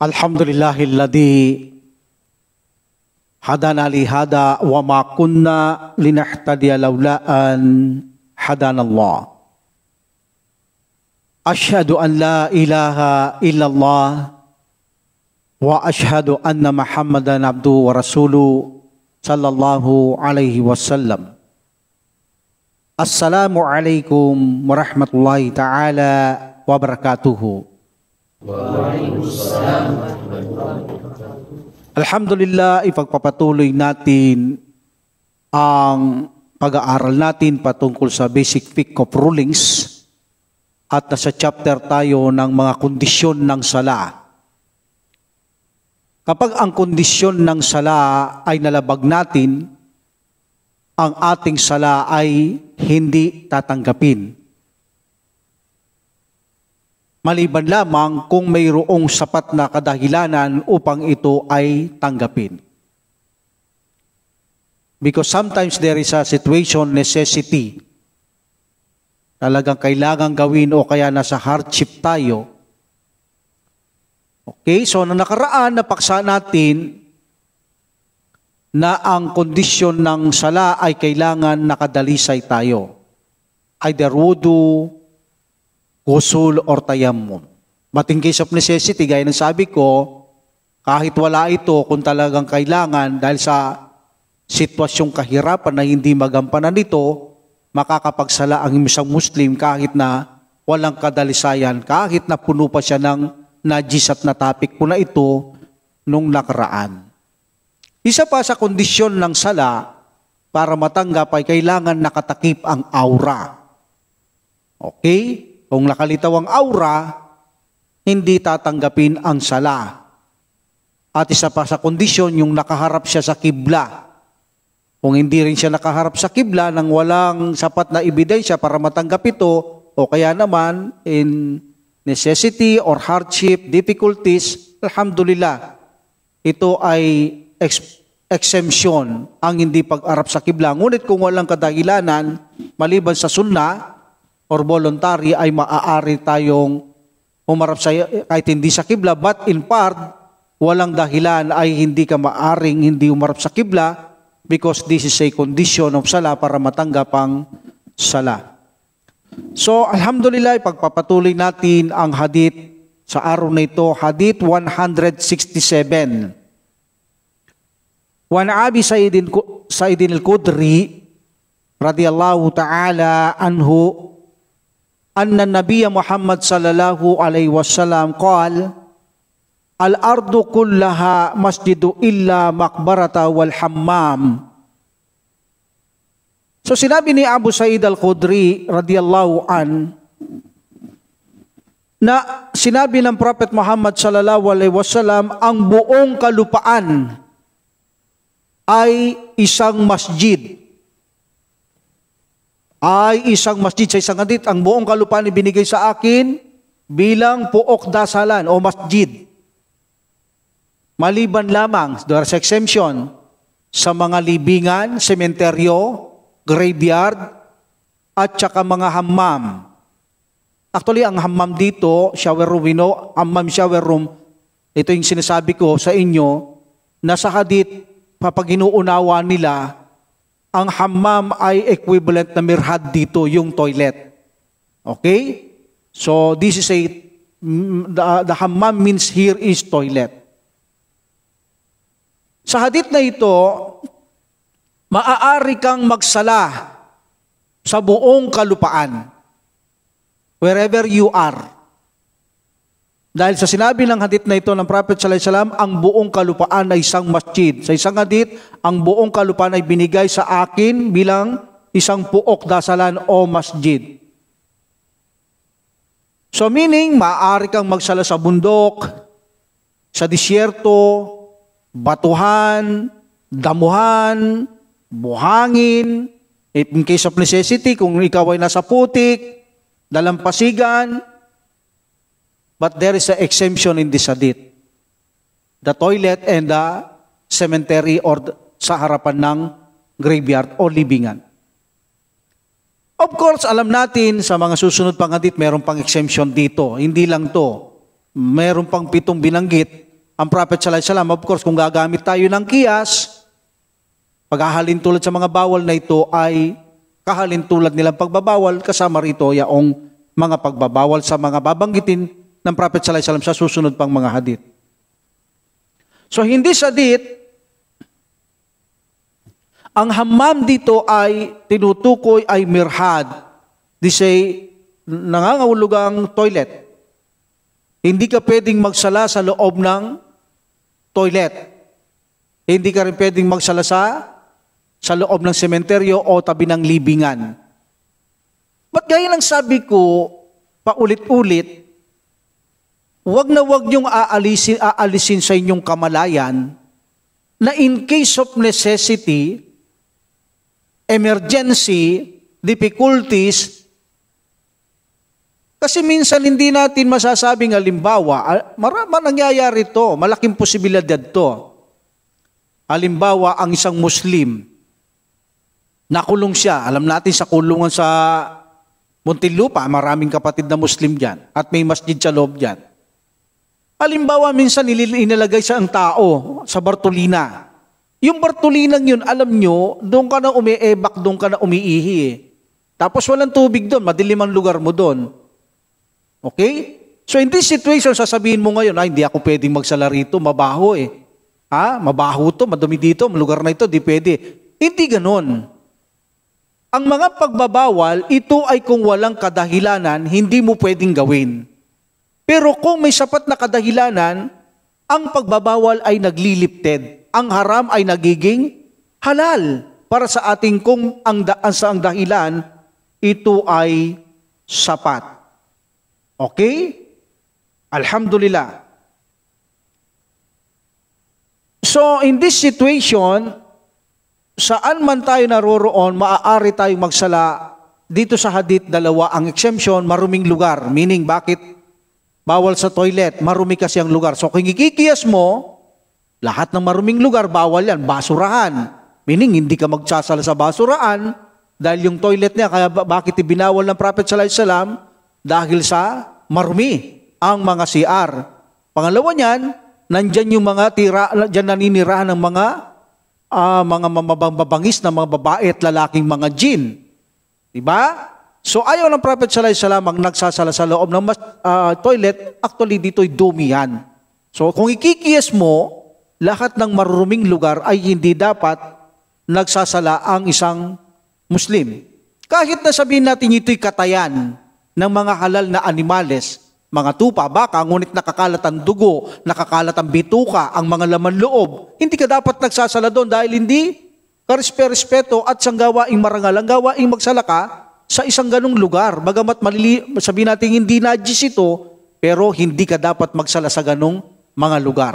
الحمد لله الذي هدانا لهذا وما كنا لنهتدي لولا أن هدانا الله أشهد أن لا إله إلا الله وأشهد أن محمدا عبده ورسوله صلى الله عليه وسلم السلام عليكم ورحمة الله تعالى وبركاته Alhamdulillah, ipagpapatuloy natin ang pag-aaral natin patungkol sa basic Pick of rulings at nasa chapter tayo ng mga kondisyon ng sala. Kapag ang kondisyon ng sala ay nalabag natin, ang ating sala ay hindi tatanggapin maliban lamang kung mayroong sapat na kadahilanan upang ito ay tanggapin. Because sometimes there is a situation necessity. Talagang kailangan gawin o kaya nasa hardship tayo. Okay, so na nakaraan, napaksa natin na ang kondisyon ng sala ay kailangan nakadalisay tayo. Either wudu, Kusul or tayammum. But in case of necessity, gaya ng sabi ko, kahit wala ito kung talagang kailangan dahil sa sitwasyong kahirapan na hindi magampanan nito, makakapagsala ang isang Muslim kahit na walang kadalisayan, kahit na puno pa siya ng najis at na topic po na ito nung nakaraan. Isa pa sa kondisyon ng sala para matanggap ay kailangan nakatakip ang aura. Okay? kung nakalitaw ang aura, hindi tatanggapin ang sala. At isa pa sa kondisyon, yung nakaharap siya sa kibla. Kung hindi rin siya nakaharap sa kibla nang walang sapat na ebidensya para matanggap ito, o kaya naman in necessity or hardship, difficulties, alhamdulillah, ito ay ex- exemption ang hindi pag-arap sa kibla. Ngunit kung walang kadahilanan, maliban sa sunna, or voluntary ay maaari tayong umarap sa eh, kahit hindi sa kibla but in part walang dahilan ay hindi ka maaring hindi umarap sa kibla because this is a condition of sala para matanggap ang sala. So alhamdulillah pagpapatuloy natin ang hadith sa araw na ito hadith 167. Wa Abi Sayyidin Sa'idin al-Qudri radiyallahu ta'ala anhu أن النبي محمد صلى الله عليه وسلم قال الأرض كلها مسجد إلا مقبرة والحمام So sinabi ni Abu Sa'id al-Khudri radiyallahu an na sinabi ng Prophet Muhammad sallallahu alaihi wasallam ang buong kalupaan ay isang masjid ay isang masjid sa isang adit. Ang buong kalupaan ibinigay sa akin bilang puok dasalan o masjid. Maliban lamang, there is exemption sa mga libingan, sementeryo, graveyard, at saka mga hammam. Actually, ang hammam dito, shower room, you know, hammam shower room, ito yung sinasabi ko sa inyo, na sa hadith, papag nila, ang hammam ay equivalent na mirhad dito, yung toilet. Okay? So this is a, mm, the, the hammam means here is toilet. Sa hadith na ito, maaari kang magsala sa buong kalupaan. Wherever you are. Dahil sa sinabi ng hadith na ito ng Prophet Sallallahu Alaihi Wasallam, ang buong kalupaan ay isang masjid. Sa isang hadith, ang buong kalupaan ay binigay sa akin bilang isang puok dasalan o masjid. So meaning, maaari kang magsala sa bundok, sa disyerto, batuhan, damuhan, buhangin, in case of necessity, kung ikaw ay nasa putik, dalampasigan, But there is an exemption in this hadith. The toilet and the cemetery or the, sa harapan ng graveyard o libingan. Of course, alam natin sa mga susunod pang hadith, meron pang exemption dito. Hindi lang to. Meron pang pitong binanggit. Ang Prophet Sallallahu Alaihi of course, kung gagamit tayo ng kiyas, paghahalin tulad sa mga bawal na ito ay kahalin tulad nilang pagbabawal kasama rito yaong mga pagbabawal sa mga babanggitin ng Prophet Sallallahu Alaihi Wasallam sa susunod pang mga hadith. So hindi sa dit ang hammam dito ay tinutukoy ay mirhad. Di say, nangangahulugang toilet. Hindi ka pwedeng magsala sa loob ng toilet. Hindi ka rin pwedeng magsala sa, sa loob ng sementeryo o tabi ng libingan. Ba't gaya lang sabi ko, paulit-ulit, Huwag na huwag niyong aalisin, aalisin sa inyong kamalayan na in case of necessity, emergency, difficulties, kasi minsan hindi natin masasabing halimbawa, ah, marama nangyayari to, malaking posibilidad to. Halimbawa, ang isang Muslim, nakulong siya. Alam natin sa kulungan sa Muntinlupa, maraming kapatid na Muslim dyan. At may masjid sa loob dyan. Halimbawa, minsan inilagay sa ang tao sa Bartolina. Yung Bartolina yun, alam nyo, doon ka na umiebak, doon ka na umiihi. Eh. Tapos walang tubig doon, madilim ang lugar mo doon. Okay? So in this situation, sasabihin mo ngayon, ah, hindi ako pwedeng magsala rito, mabaho eh. Ha? Mabaho to, madumi dito, lugar na ito, di pwede. Hindi ganun. Ang mga pagbabawal, ito ay kung walang kadahilanan, hindi mo pwedeng gawin. Pero kung may sapat na kadahilanan, ang pagbabawal ay naglilipted. Ang haram ay nagiging halal para sa ating kung ang da- sa ang dahilan ito ay sapat. Okay? Alhamdulillah. So in this situation, saan man tayo naroroon, maaari tayong magsala. Dito sa hadith, dalawa ang exemption, maruming lugar. Meaning, bakit Bawal sa toilet, marumi kasi ang lugar. So kung ikikiyas mo, lahat ng maruming lugar, bawal yan, basurahan. Meaning, hindi ka magsasala sa basurahan dahil yung toilet niya, kaya bakit ibinawal ng Prophet Sallallahu Dahil sa marumi ang mga CR. Pangalawa niyan, nandyan yung mga tira, dyan naninirahan ng mga uh, mga mamababangis na mga babae at lalaking mga jin. Diba? So ayaw ng Prophet Sallallahu Alaihi Wasallam ang nagsasala sa loob ng uh, toilet, actually dito'y dumi yan. So kung ikikiyas mo, lahat ng maruruming lugar ay hindi dapat nagsasala ang isang Muslim. Kahit na sabihin natin ito'y katayan ng mga halal na animales, mga tupa, baka, ngunit nakakalat ang dugo, nakakalat ang bituka, ang mga laman loob, hindi ka dapat nagsasala doon dahil hindi karispe-respeto at sanggawaing marangal. Ang gawaing magsala ka, sa isang ganong lugar. Bagamat malili, sabihin natin hindi najis ito, pero hindi ka dapat magsala sa ganong mga lugar.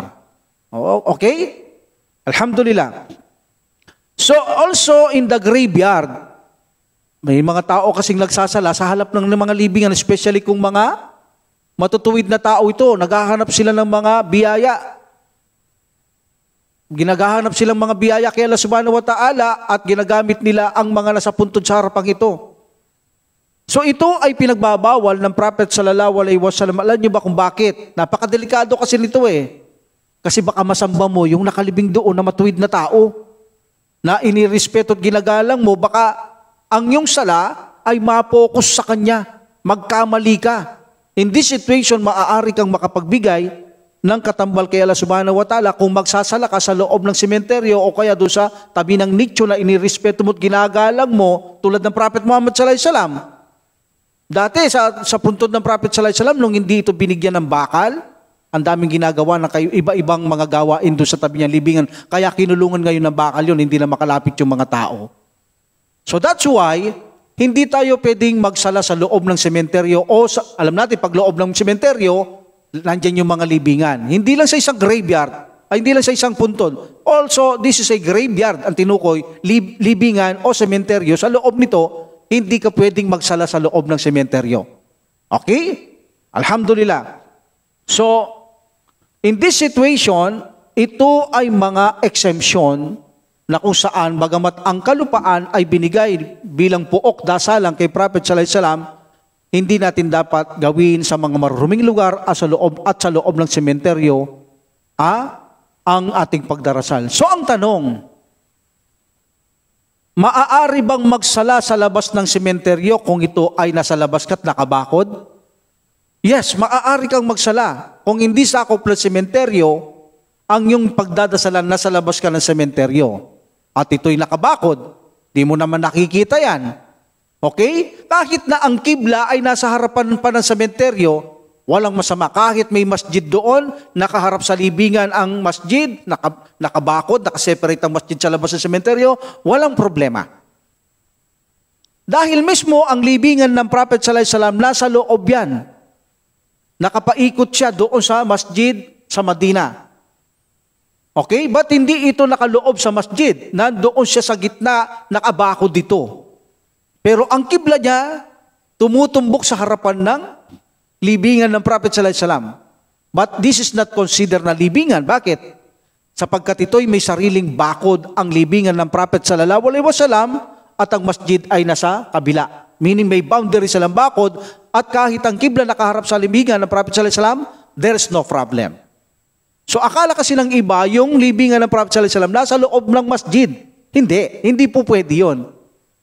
Okay? Alhamdulillah. So also in the graveyard, may mga tao kasing nagsasala sa halap ng mga libingan, especially kung mga matutuwid na tao ito, naghahanap sila ng mga biyaya. Ginagahanap silang mga biyaya kay Allah subhanahu wa ta'ala at ginagamit nila ang mga nasa puntod sa harapang ito. So ito ay pinagbabawal ng Prophet sallallahu alaihi wasallam. Alam niyo ba kung bakit? Napakadelikado kasi nito eh. Kasi baka masamba mo yung nakalibing doon na matuwid na tao na inirespeto at ginagalang mo, baka ang iyong sala ay mapokus sa kanya. Magkamali ka. In this situation, maaari kang makapagbigay ng katambal kay Allah subhanahu wa ta'ala kung magsasala ka sa loob ng sementeryo o kaya doon sa tabi ng nicho na inirespeto mo at ginagalang mo tulad ng Prophet Muhammad sallallahu alaihi wasallam Dati sa, sa puntod ng Prophet Sallallahu Alaihi Wasallam, nung hindi ito binigyan ng bakal, ang daming ginagawa na kayo, iba-ibang mga gawain doon sa tabi niyang libingan. Kaya kinulungan ngayon ng bakal yun, hindi na makalapit yung mga tao. So that's why, hindi tayo pwedeng magsala sa loob ng sementeryo o sa, alam natin, pag loob ng sementeryo, nandyan yung mga libingan. Hindi lang sa isang graveyard, ay hindi lang sa isang puntod. Also, this is a graveyard ang tinukoy, lib- libingan o sementeryo. Sa loob nito, hindi ka pwedeng magsala sa loob ng sementeryo. Okay? Alhamdulillah. So, in this situation, ito ay mga exemption na kung saan bagamat ang kalupaan ay binigay bilang puok dasalang kay Prophet Sallallahu Alaihi Wasallam, hindi natin dapat gawin sa mga maruruming lugar at sa loob, at sa loob ng sementeryo ah, ang ating pagdarasal. So ang tanong, Maaari bang magsala sa labas ng sementeryo kung ito ay nasa labas ka't nakabakod? Yes, maaari kang magsala. Kung hindi sakop ng sementeryo, ang iyong pagdadasalan nasa labas ka ng sementeryo. At ito'y nakabakod. Di mo naman nakikita yan. Okay? Kahit na ang kibla ay nasa harapan pa ng sementeryo, Walang masama. Kahit may masjid doon, nakaharap sa libingan ang masjid, naka, nakabakod, nakaseparate ang masjid sa labas ng sementeryo, walang problema. Dahil mismo ang libingan ng Prophet Sallallahu Alaihi Wasallam nasa loob yan. Nakapaikot siya doon sa masjid sa Madina. Okay? Ba't hindi ito nakaloob sa masjid? Nandoon siya sa gitna, nakabakod dito. Pero ang kibla niya, tumutumbok sa harapan ng libingan ng Prophet sallallahu alaihi wasallam. But this is not considered na libingan. Bakit? Sapagkat ito'y may sariling bakod ang libingan ng Prophet sallallahu alaihi wasallam at ang masjid ay nasa kabila. Meaning may boundary sa bakod at kahit ang kibla nakaharap sa libingan ng Prophet sallallahu alaihi wasallam, there's no problem. So akala kasi ng iba, yung libingan ng Prophet sallallahu alaihi wasallam nasa loob ng masjid. Hindi, hindi po pwede 'yon.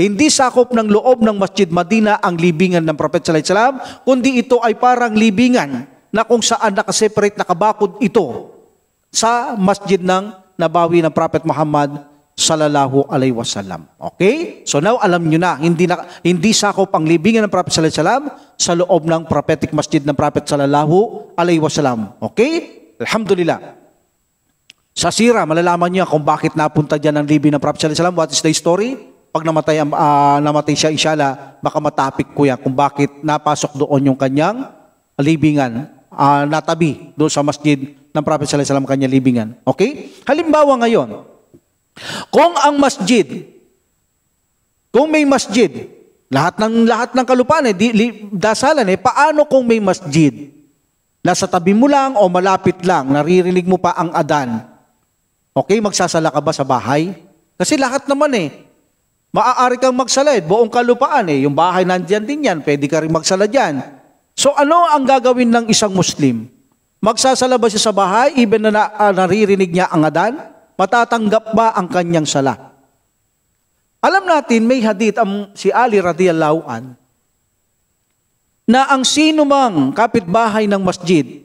Hindi sakop ng loob ng Masjid Madina ang libingan ng Prophet Sallallahu Alaihi Wasallam, kundi ito ay parang libingan na kung saan nakaseparate, nakabakod ito sa Masjid ng Nabawi ng Prophet Muhammad sallallahu alaihi wasallam. Okay? So now alam niyo na hindi na, hindi sakop ang libingan ng Prophet sallallahu alaihi wasallam sa loob ng prophetic masjid ng Prophet sallallahu alaihi wasallam. Okay? Alhamdulillah. Sa sira malalaman niyo kung bakit napunta dyan ang libingan ng Prophet sallallahu alaihi wasallam. What is the story? pag namatay, uh, namatay siya, inshallah, baka matapik ko yan kung bakit napasok doon yung kanyang libingan, uh, natabi doon sa masjid ng Prophet sallallahu alaihi wasallam kanyang libingan. Okay? Halimbawa ngayon, kung ang masjid, kung may masjid, lahat ng lahat ng kalupaan eh, di, li, dasalan eh, paano kung may masjid? Nasa tabi mo lang o malapit lang, naririnig mo pa ang adan. Okay, magsasala ka ba sa bahay? Kasi lahat naman eh, Maaari kang magsala buong kalupaan eh. Yung bahay nandiyan din yan, pwede ka rin magsala dyan. So ano ang gagawin ng isang Muslim? Magsasala ba siya sa bahay, even na, na uh, naririnig niya ang adan? Matatanggap ba ang kanyang sala? Alam natin, may hadith ang si Ali radiyallahu an, na ang sino mang kapitbahay ng masjid,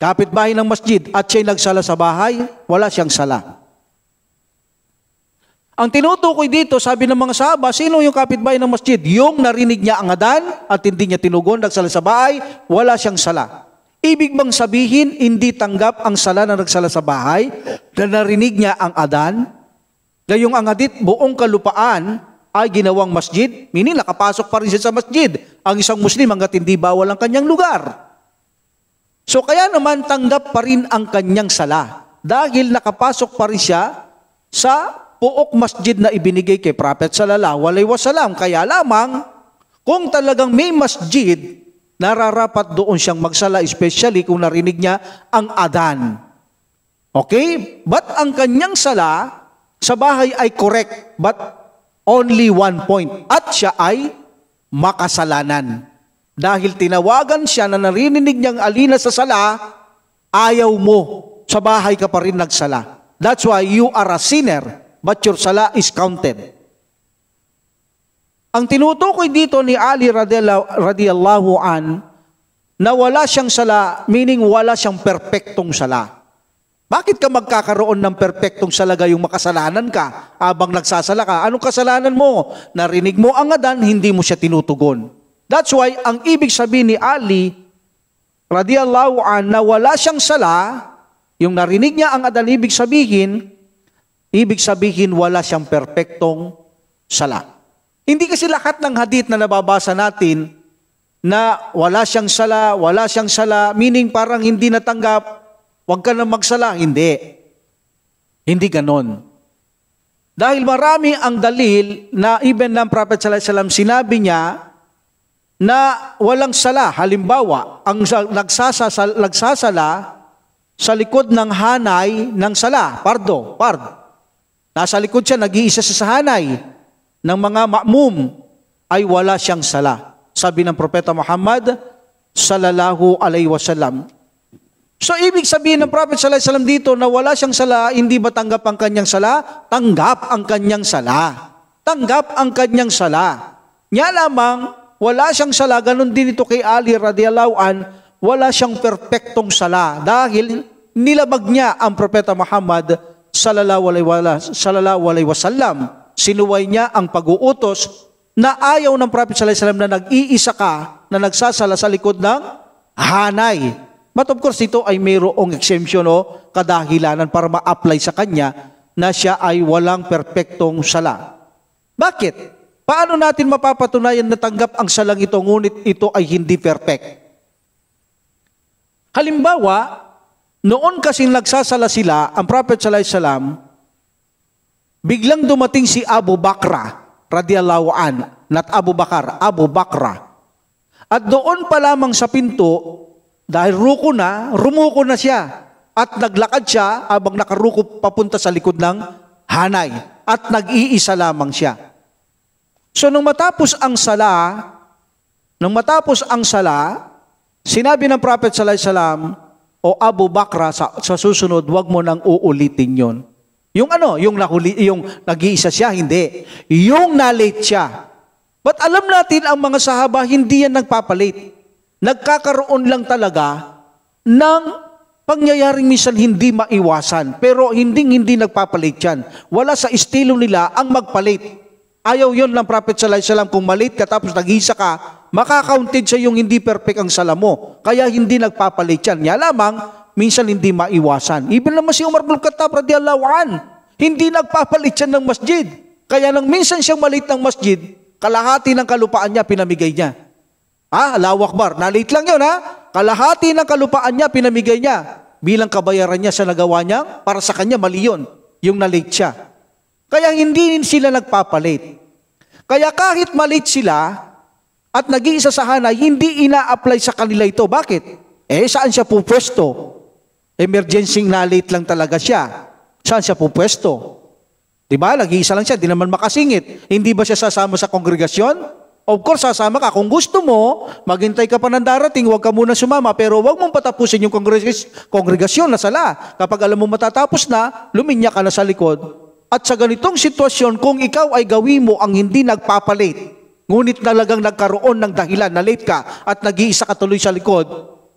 kapitbahay ng masjid at siya'y nagsala sa bahay, wala siyang sala. Ang tinutukoy dito, sabi ng mga sahaba, sino yung kapitbahay ng masjid? Yung narinig niya ang adan at hindi niya tinugon, nagsala sa bahay, wala siyang sala. Ibig bang sabihin, hindi tanggap ang sala na nagsala sa bahay na narinig niya ang adan? Gayong ang adit, buong kalupaan ay ginawang masjid, meaning nakapasok pa rin siya sa masjid. Ang isang Muslim hanggat hindi bawal ang kanyang lugar. So kaya naman tanggap pa rin ang kanyang sala dahil nakapasok pa rin siya sa pook masjid na ibinigay kay Prophet sallallahu alaihi wasallam. Kaya lamang, kung talagang may masjid, nararapat doon siyang magsala, especially kung narinig niya ang adan. Okay? But ang kanyang sala sa bahay ay correct, but only one point. At siya ay makasalanan. Dahil tinawagan siya na narinig niyang alina sa sala, ayaw mo, sa bahay ka pa rin nagsala. That's why you are a sinner but your salah is counted. Ang tinutukoy dito ni Ali radiyallahu an na wala siyang sala, meaning wala siyang perpektong sala. Bakit ka magkakaroon ng perpektong sala gayong makasalanan ka abang nagsasala ka? Anong kasalanan mo? Narinig mo ang adan, hindi mo siya tinutugon. That's why ang ibig sabihin ni Ali radiyallahu an na wala siyang sala, yung narinig niya ang adan, ibig sabihin, Ibig sabihin, wala siyang perpektong sala. Hindi kasi lahat ng hadith na nababasa natin na wala siyang sala, wala siyang sala, meaning parang hindi natanggap, huwag ka na magsala. Hindi. Hindi ganon. Dahil marami ang dalil na even ng Prophet Sallallahu sinabi niya na walang sala. Halimbawa, ang nagsasala, nagsasala sa likod ng hanay ng sala, pardo, pardo. Nasa likod siya, nag-iisa sa sahanay ng mga ma'mum ay wala siyang sala. Sabi ng Propeta Muhammad, sallallahu alaihi wasallam. So ibig sabihin ng Prophet sallallahu alaihi wasallam dito na wala siyang sala, hindi ba tanggap ang kanyang sala? Tanggap ang kanyang sala. Tanggap ang kanyang sala. Niya lamang, wala siyang sala. ganun din ito kay Ali radiyallahu an, wala siyang perpektong sala dahil nilabag niya ang Propeta Muhammad sallallahu alaihi wasallam, sinuway niya ang pag-uutos na ayaw ng Prophet sallallahu alaihi wasallam na nag-iisa ka na nagsasala sa likod ng hanay. But of course, ito ay mayroong exemption o oh, kadahilanan para ma-apply sa kanya na siya ay walang perpektong sala. Bakit? Paano natin mapapatunayan na tanggap ang salang ito ngunit ito ay hindi perfect? Halimbawa, noon kasing nagsasala sila, ang Prophet sallallahu alaihi wasallam biglang dumating si Abu Bakra radhiyallahu an, not Abu Bakar, Abu Bakra. At doon pa lamang sa pinto, dahil ruko na, rumuko na siya. At naglakad siya habang nakaruko papunta sa likod ng hanay. At nag-iisa lamang siya. So nung matapos ang sala, nung matapos ang sala, sinabi ng Prophet sallallahu alaihi wasallam, o Abu Bakra sa, sa susunod, wag mo nang uulitin yon. Yung ano, yung, nakuli, yung nag-iisa siya, hindi. Yung nalate siya. But alam natin, ang mga sahaba, hindi yan nagpapalate. Nagkakaroon lang talaga ng pangyayaring misal hindi maiwasan. Pero hindi hindi nagpapalate yan. Wala sa estilo nila ang magpalate. Ayaw yon ng Prophet Sallallahu Alaihi Wasallam kung malate ka tapos nag-isa ka, makakaunted sa yung hindi perfect ang sala mo. Kaya hindi nagpapalit yan. Niya lamang, minsan hindi maiwasan. Even naman si Umar bin Khattab radiyallahu an, hindi nagpapalit yan ng masjid. Kaya nang minsan siyang malit ng masjid, kalahati ng kalupaan niya pinamigay niya. Ha? Allahu Akbar. Nalit lang yun ha. Kalahati ng kalupaan niya pinamigay niya bilang kabayaran niya sa nagawa niya para sa kanya mali yun yung nalit siya. Kaya hindi sila nagpapalit. Kaya kahit malit sila, at nag-iisa sa hanay, hindi ina-apply sa kanila ito. Bakit? Eh, saan siya pupwesto? Emergency na lang talaga siya. Saan siya pupwesto? Diba? Nag-iisa lang siya, di naman makasingit. Hindi ba siya sasama sa kongregasyon? Of course, sasama ka. Kung gusto mo, maghintay ka pa ng darating, huwag ka muna sumama. Pero huwag mong patapusin yung kongregasyon, kongregasyon na sala. Kapag alam mo matatapos na, luminya ka na sa likod. At sa ganitong sitwasyon, kung ikaw ay gawin mo ang hindi nagpapalit, ngunit talagang nagkaroon ng dahilan na late ka at nag-iisa ka tuloy sa likod,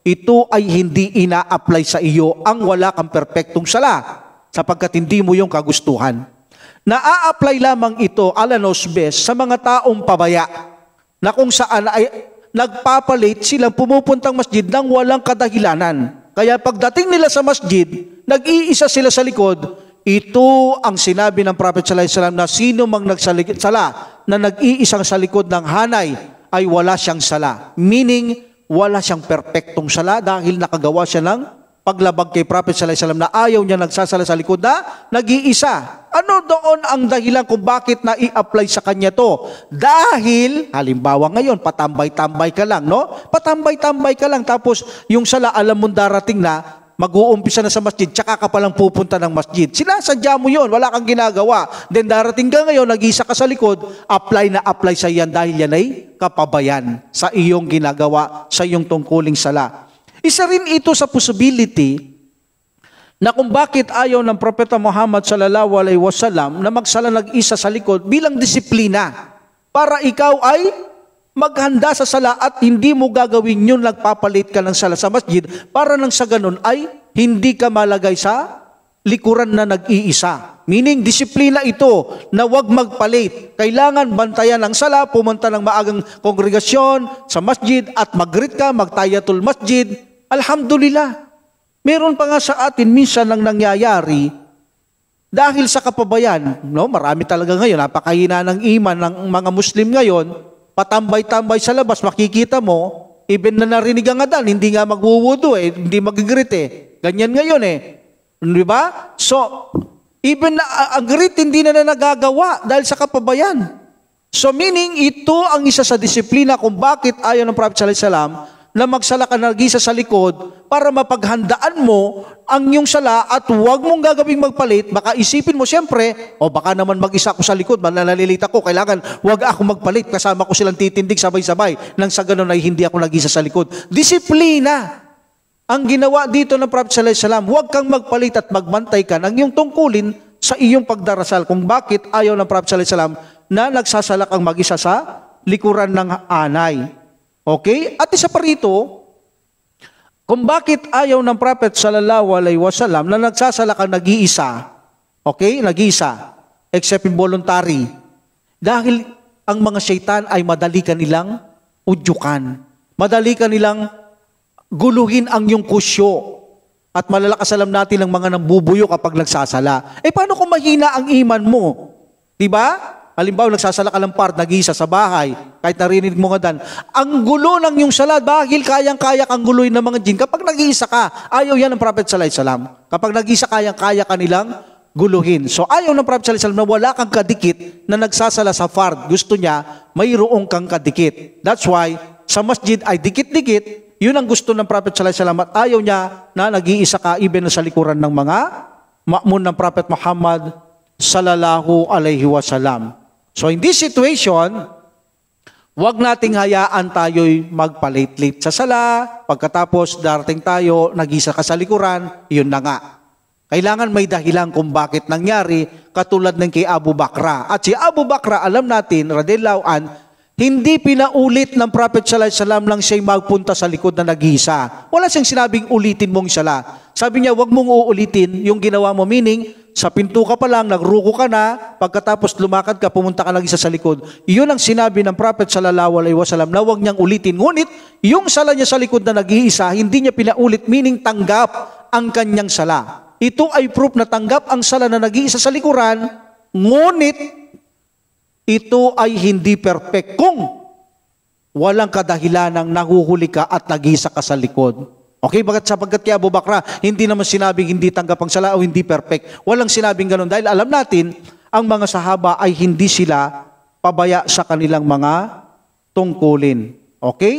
ito ay hindi ina-apply sa iyo ang wala kang perpektong sala sapagkat hindi mo yung kagustuhan. Naa-apply lamang ito, alanos bes, sa mga taong pabaya na kung saan ay nagpapalate silang pumupuntang masjid nang walang kadahilanan. Kaya pagdating nila sa masjid, nag-iisa sila sa likod, ito ang sinabi ng Prophet sallallahu alaihi wasallam na sino mang nagsala na nag-iisang sa likod ng hanay ay wala siyang sala. Meaning, wala siyang perpektong sala dahil nakagawa siya ng paglabag kay Prophet sallallahu alaihi wasallam na ayaw niya nagsasala sa likod na nag-iisa. Ano doon ang dahilan kung bakit na i-apply sa kanya to? Dahil, halimbawa ngayon, patambay-tambay ka lang, no? Patambay-tambay ka lang, tapos yung sala alam mong darating na, mag-uumpisa na sa masjid, tsaka ka palang pupunta ng masjid. Sila, Sinasadya mo yon, wala kang ginagawa. Then darating ka ngayon, nag-isa ka sa likod, apply na apply sa yan dahil yan ay kapabayan sa iyong ginagawa, sa iyong tungkuling sala. Isa rin ito sa possibility na kung bakit ayaw ng Propeta Muhammad sallallahu alaihi wasallam na magsala nag-isa sa likod bilang disiplina para ikaw ay Maghanda sa sala at hindi mo gagawin yun, nagpapalit ka ng sala sa masjid para nang sa ganun ay hindi ka malagay sa likuran na nag-iisa. Meaning, disiplina ito na wag magpalit. Kailangan bantayan ang sala, pumunta ng maagang kongregasyon sa masjid at magrit ka, magtayatul masjid. Alhamdulillah. Meron pa nga sa atin minsan nang nangyayari dahil sa kapabayan, no, marami talaga ngayon, napakahina ng iman ng mga Muslim ngayon, patambay-tambay sa labas, makikita mo, even na narinig ang Adan, hindi nga magwuwudo eh, hindi magigrit eh. Ganyan ngayon eh. Di ba? So, even na, ah, ang grit hindi na, na nagagawa dahil sa kapabayan. So meaning, ito ang isa sa disiplina kung bakit ayaw ng Prophet Sallallahu Alaihi Wasallam na magsala ka na gisa sa likod para mapaghandaan mo ang iyong sala at huwag mong gagawing magpalit. Baka isipin mo siyempre, o oh, baka naman mag-isa ko sa likod, mananalit ako, kailangan huwag ako magpalit, kasama ko silang titindig sabay-sabay nang sa ganun ay hindi ako nagisa sa likod. Disiplina! Ang ginawa dito ng Prophet Sallallahu Alaihi Wasallam, huwag kang magpalit at magbantay ka ng iyong tungkulin sa iyong pagdarasal kung bakit ayaw ng Prophet Sallallahu Alaihi Wasallam na nagsasalak ang mag-isa sa likuran ng anay. Okay? At isa pa rito, kung bakit ayaw ng Prophet sallallahu alaihi wasallam na nagsasalakang nag-iisa, okay, nag-iisa, except voluntary, dahil ang mga syaitan ay madali kanilang udyukan. Madali kanilang guluhin ang iyong kusyo. At malalakas alam natin ang mga nambubuyo kapag nagsasala. Eh paano kung mahina ang iman mo? Diba? Halimbawa, nagsasala ka ng part, nag-iisa sa bahay, kahit narinig mo nga dan, ang gulo ng yung salad, bahil kayang-kaya kang guloy ng mga jin. Kapag nag-iisa ka, ayaw yan ng Prophet Sallallahu Alaihi Wasallam. Kapag nag-iisa, kayang-kaya kanilang guluhin. So ayaw ng Prophet Sallallahu Alaihi Wasallam na wala kang kadikit na nagsasala sa fard. Gusto niya, mayroong kang kadikit. That's why, sa masjid ay dikit-dikit, yun ang gusto ng Prophet Sallallahu Alaihi Wasallam at ayaw niya na nag-iisa ka even sa likuran ng mga ma'mun ng Prophet Muhammad sallallahu alaihi wasallam. So in this situation, wag nating hayaan tayo'y magpalit-lit sa sala, pagkatapos darating tayo, nagisa ka sa likuran, yun na nga. Kailangan may dahilan kung bakit nangyari, katulad ng kay Abu Bakra. At si Abu Bakra, alam natin, radiallahu an, hindi pinaulit ng Prophet Sallallahu Alaihi Wasallam lang siya'y magpunta sa likod na nagisa. Wala siyang sinabing ulitin mong sala. Sabi niya, wag mong uulitin yung ginawa mo, meaning, sa pinto ka pa lang, nagruko ka na, pagkatapos lumakad ka, pumunta ka lang isa sa likod. Iyon ang sinabi ng Prophet sallallahu alaihi wasallam na huwag niyang ulitin. Ngunit, yung sala niya sa likod na nag-iisa, hindi niya pinaulit, meaning tanggap ang kanyang sala. Ito ay proof na tanggap ang sala na nag-iisa sa likuran, ngunit ito ay hindi perfect kung walang kadahilanang nahuhuli ka at nag-iisa ka sa likod. Okay, bakit sapagkat kay Abu Bakra, hindi naman sinabing hindi tanggap ang sala o hindi perfect. Walang sinabing ganun dahil alam natin, ang mga sahaba ay hindi sila pabaya sa kanilang mga tungkulin. Okay?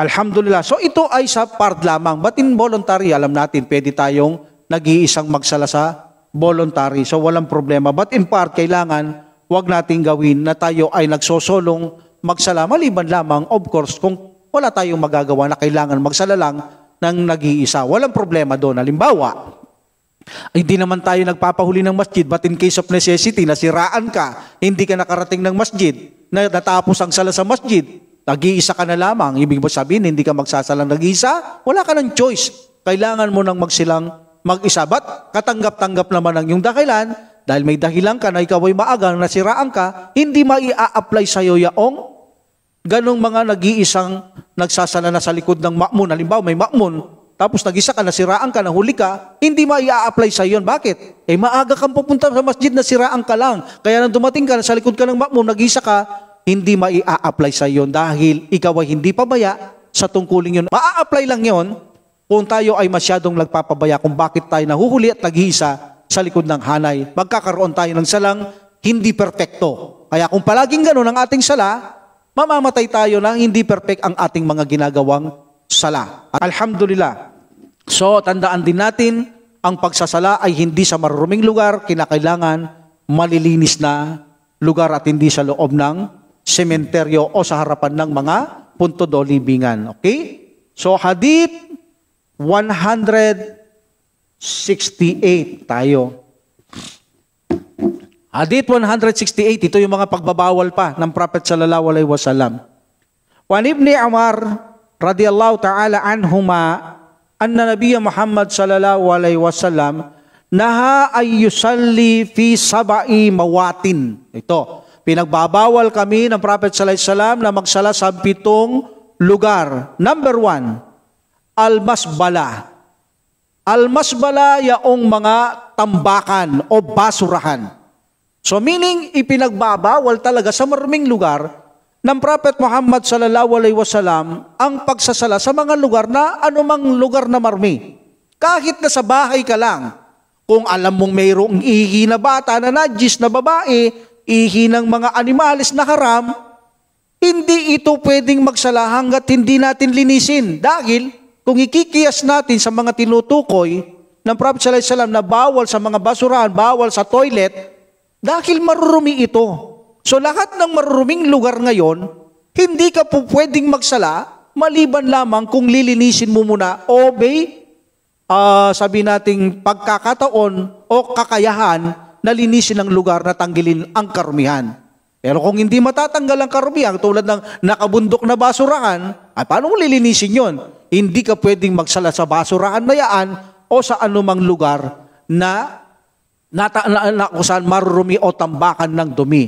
Alhamdulillah. So ito ay sa part lamang. But in voluntary, alam natin, pwede tayong nag-iisang magsala sa voluntary. So walang problema. But in part, kailangan wag nating gawin na tayo ay nagsosolong magsala. Maliban lamang, of course, kung wala tayong magagawa na kailangan magsala lang, ng nag-iisa. Walang problema doon. Halimbawa, hindi naman tayo nagpapahuli ng masjid but in case of necessity, nasiraan ka, hindi ka nakarating ng masjid, natapos ang sala sa masjid, nag-iisa ka na lamang. Ibig mo sabihin, hindi ka magsasalang nag-iisa, wala ka ng choice. Kailangan mo nang magsilang mag-isa. But katanggap-tanggap naman ang iyong dahilan, dahil may dahilan ka na ikaw ay maagang nasiraan ka, hindi maia-apply sa iyo yaong ganong mga nag-iisang nagsasala na sa likod ng ma'mun. Halimbawa, may ma'mun, tapos nag-isa ka, nasiraan ka, nahuli ka, hindi maia-apply sa iyon. Bakit? Eh maaga kang pupunta sa masjid, nasiraan ka lang. Kaya nang dumating ka, sa likod ka ng ma'mun, nag-isa ka, hindi maia-apply sa iyon dahil ikaw ay hindi pabaya sa tungkulin yun. Maa-apply lang yon kung tayo ay masyadong nagpapabaya kung bakit tayo nahuhuli at nag-iisa sa likod ng hanay. Magkakaroon tayo ng salang hindi perpekto. Kaya kung palaging ganun ang ating sala, mamamatay tayo lang hindi perfect ang ating mga ginagawang sala. Alhamdulillah. So, tandaan din natin, ang pagsasala ay hindi sa maruruming lugar, kinakailangan malilinis na lugar at hindi sa loob ng sementeryo o sa harapan ng mga punto do libingan. Okay? So, hadith 168 tayo. Hadith 168, ito yung mga pagbabawal pa ng Prophet sallallahu alaihi wasallam. Wa ibn Umar radhiyallahu ta'ala anhuma anna Nabiy Muhammad sallallahu alaihi wasallam naha ay yusalli fi sabai mawatin. Ito, pinagbabawal kami ng Prophet sallallahu alaihi wasallam na magsala sa pitong lugar. Number one, almasbala. Almasbala yaong mga tambakan o basurahan. So meaning, ipinagbabawal talaga sa maruming lugar ng Prophet Muhammad sallallahu alaihi wasallam ang pagsasala sa mga lugar na anumang lugar na marmi. Kahit na sa bahay ka lang, kung alam mong mayroong ihi na bata na najis na babae, ihi ng mga animalis na haram, hindi ito pwedeng magsala hanggat hindi natin linisin. Dahil kung ikikiyas natin sa mga tinutukoy ng Prophet sallallahu alaihi wasallam na bawal sa mga basurahan, bawal sa toilet, dahil marurumi ito. So lahat ng maruruming lugar ngayon, hindi ka po pwedeng magsala maliban lamang kung lilinisin mo muna o may uh, sabi nating pagkakataon o kakayahan na linisin ang lugar na tanggilin ang karumihan. Pero kung hindi matatanggal ang karumihan, tulad ng nakabundok na basurahan, ay paano mo lilinisin yon? Hindi ka pwedeng magsala sa basurahan na yaan o sa anumang lugar na nata, na, na, kung marurumi o tambakan ng dumi.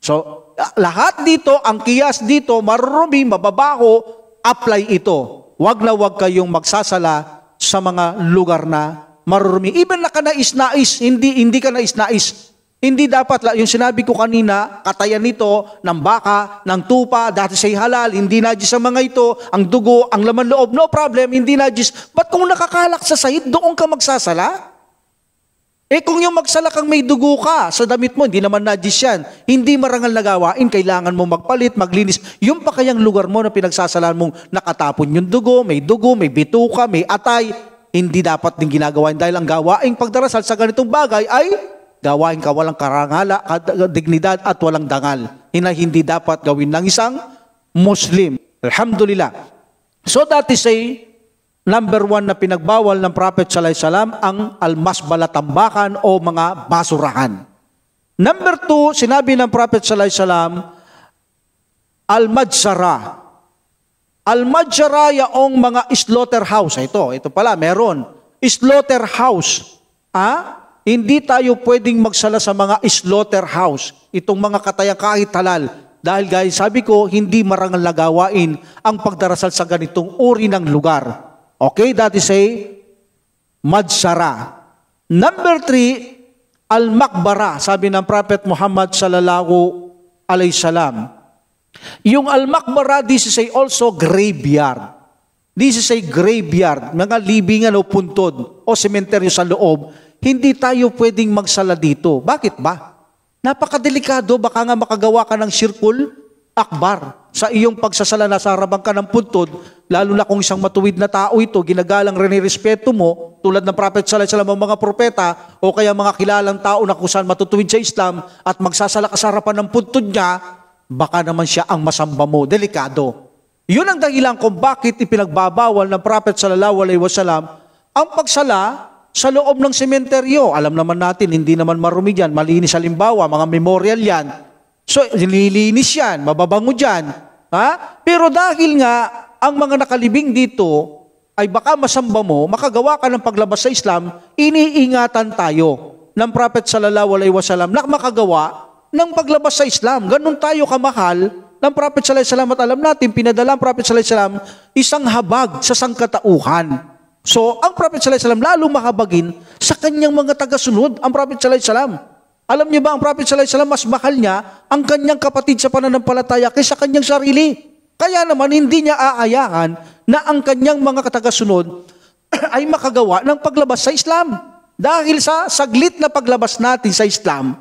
So, lahat dito, ang kiyas dito, marurumi, mababaho, apply ito. Huwag na huwag kayong magsasala sa mga lugar na marurumi. Even na ka nais-nais, hindi, hindi ka nais-nais. Hindi dapat, yung sinabi ko kanina, katayan nito ng baka, ng tupa, dati sa'y halal, hindi najis ang mga ito, ang dugo, ang laman loob, no problem, hindi najis. Ba't kung nakakalak sa sahit, doon ka magsasala? Eh kung yung magsalakang may dugo ka sa damit mo, hindi naman najis yan. Hindi marangal na gawain, kailangan mo magpalit, maglinis. Yung pa kayang lugar mo na pinagsasalan mong nakatapon yung dugo, may dugo, may bituka, may atay, hindi dapat din ginagawa dahil ang gawaing pagdarasal sa ganitong bagay ay gawain ka walang karangala at dignidad at walang dangal. Ina hindi dapat gawin ng isang Muslim. Alhamdulillah. So that is say, number one na pinagbawal ng Prophet Sallallahu Alaihi Wasallam ang almas balatambakan o mga basurahan. Number two, sinabi ng Prophet Sallallahu Alaihi Salam, almadsara. Almadsara yaong mga slaughterhouse. Ito, ito pala, meron. Slaughterhouse. Ah? Hindi tayo pwedeng magsala sa mga slaughterhouse. Itong mga katayang kahit halal. Dahil guys, sabi ko, hindi marangal na gawain ang pagdarasal sa ganitong uri ng lugar. Okay, that is a madsara. Number three, al-makbara, sabi ng Prophet Muhammad sallallahu alayhi salam. Yung al-makbara, this is a also graveyard. This is a graveyard, mga libingan o puntod o sementeryo sa loob. Hindi tayo pwedeng magsala dito. Bakit ba? Napakadelikado, baka nga makagawa ka ng sirkul akbar sa iyong pagsasala na sa harapan ka ng puntod, lalo na kung isang matuwid na tao ito, ginagalang rinirespeto mo, tulad ng Prophet Sallallahu Alaihi Wasallam mga propeta, o kaya mga kilalang tao na kusan matutuwid sa Islam at magsasala ka sa harapan ng puntod niya, baka naman siya ang masamba mo. Delikado. Yun ang dahilan kung bakit ipinagbabawal ng Prophet Sallallahu Alaihi Wasallam ang pagsala sa loob ng sementeryo. Alam naman natin, hindi naman marumi dyan. Malinis halimbawa, mga memorial yan. So, nililinis yan, mababango dyan. Ha? Pero dahil nga, ang mga nakalibing dito ay baka masamba mo, makagawa ka ng paglabas sa Islam, iniingatan tayo ng Prophet Sallallahu Alaihi Wasallam na makagawa ng paglabas sa Islam. Ganun tayo kamahal ng Prophet Sallallahu Alaihi Wasallam at alam natin, pinadala ang Prophet Sallallahu Alaihi Wasallam isang habag sa sangkatauhan. So, ang Prophet Sallallahu Alaihi Wasallam lalo makabagin sa kanyang mga tagasunod, ang Prophet Sallallahu Alaihi Wasallam. Alam niyo ba, ang Prophet Sallallahu Alaihi Wasallam, mas mahal niya ang kanyang kapatid sa pananampalataya kaysa kanyang sarili. Kaya naman, hindi niya aayahan na ang kanyang mga katagasunod ay makagawa ng paglabas sa Islam. Dahil sa saglit na paglabas natin sa Islam,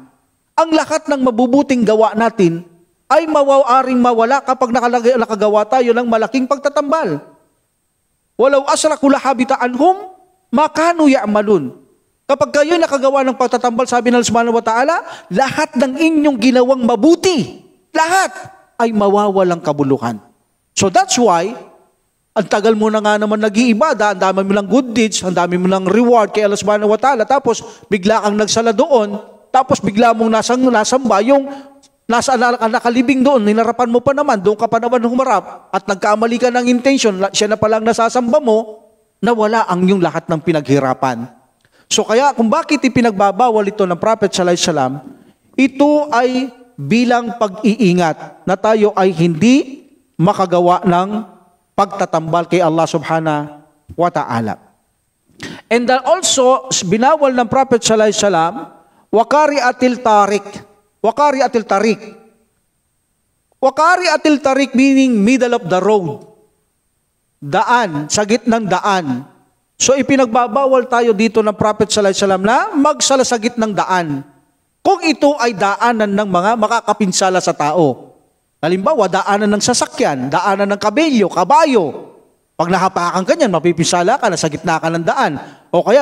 ang lahat ng mabubuting gawa natin ay mawawaring mawala kapag nakalagay, nakagawa tayo ng malaking pagtatambal. Walau asraku lahabita anhum, makanu ya'malun. Kapag kayo nakagawa ng pagtatambal, sabi ng Subhanahu wa Ta'ala, lahat ng inyong ginawang mabuti, lahat ay mawawalang kabuluhan. So that's why, ang tagal mo na nga naman nag-iibada, ang dami mo lang good deeds, ang dami mo lang reward kay Allah Subhanahu wa Ta'ala, tapos bigla kang nagsala doon, tapos bigla mong nasang, nasamba yung nasa nakalibing doon, ninarapan mo pa naman, doon ka pa naman humarap, at nagkamali ka ng intention, siya na palang nasasamba mo, nawala ang yung lahat ng pinaghirapan. So kaya kung bakit ipinagbabawal ito ng Prophet Sallallahu Alaihi ito ay bilang pag-iingat na tayo ay hindi makagawa ng pagtatambal kay Allah Subhanahu wa Ta'ala. And then also, binawal ng Prophet Sallallahu Alaihi Wasallam, wakari atil tarik. Wakari atil tarik. Wakari atil tarik meaning middle of the road. Daan, sa ng daan So ipinagbabawal tayo dito ng Prophet sallallahu alaihi wasallam na magsalasagit ng daan. Kung ito ay daanan ng mga makakapinsala sa tao. Halimbawa, daanan ng sasakyan, daanan ng kabelyo, kabayo. Pag nahapakan ka niyan, mapipisala ka, sa gitna ka ng daan. O kaya,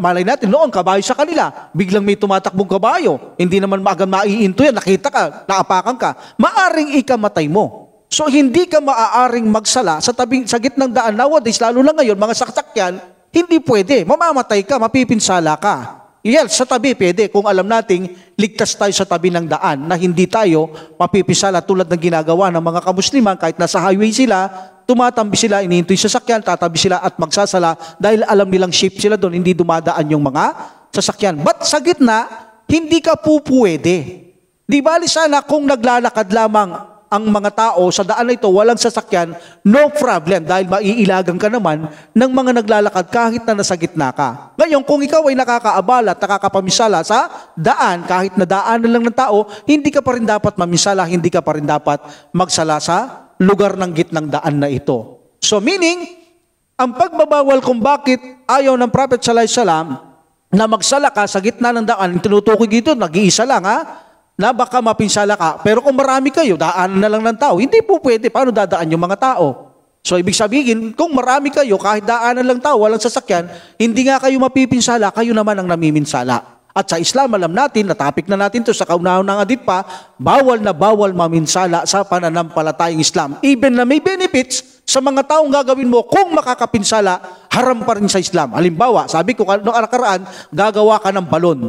malay natin, noon, kabayo sa kanila. Biglang may tumatakbong kabayo. Hindi naman maagang maiinto yan. Nakita ka, naapakan ka. Maaring ikamatay mo. So hindi ka maaaring magsala sa tabi sa gitnang daan nowadays lalo na ngayon mga sasakyan, hindi pwede. Mamamatay ka, mapipinsala ka. Yes, sa tabi pwede kung alam nating ligtas tayo sa tabi ng daan na hindi tayo mapipinsala tulad ng ginagawa ng mga kamusliman kahit nasa highway sila, tumatambi sila, iniintay sa sasakyan, tatabi sila at magsasala dahil alam nilang shift sila doon, hindi dumadaan yung mga sasakyan. But sa gitna, hindi ka po Di bali sana kung naglalakad lamang ang mga tao sa daan na ito, walang sasakyan, no problem dahil maiilagan ka naman ng mga naglalakad kahit na nasa gitna ka. Ngayon, kung ikaw ay nakakaabala at nakakapamisala sa daan, kahit na daan na lang ng tao, hindi ka pa rin dapat mamisala, hindi ka pa rin dapat magsala sa lugar ng gitnang daan na ito. So meaning, ang pagbabawal kung bakit ayaw ng Prophet Sallallahu Alaihi Wasallam na magsala ka sa gitna ng daan, tinutukoy dito, nag-iisa lang ha, na baka mapinsala ka, pero kung marami kayo, daanan na lang ng tao. Hindi po pwede, paano dadaan yung mga tao? So ibig sabihin, kung marami kayo, kahit daanan lang tao, walang sasakyan, hindi nga kayo mapipinsala, kayo naman ang namiminsala. At sa Islam, alam natin, na topic na natin to sa kaunahon ng adit pa, bawal na bawal maminsala sa pananampalatayang Islam. Even na may benefits sa mga taong gagawin mo, kung makakapinsala, haram pa rin sa Islam. Halimbawa, sabi ko, noong arakaraan, gagawa ka ng balon.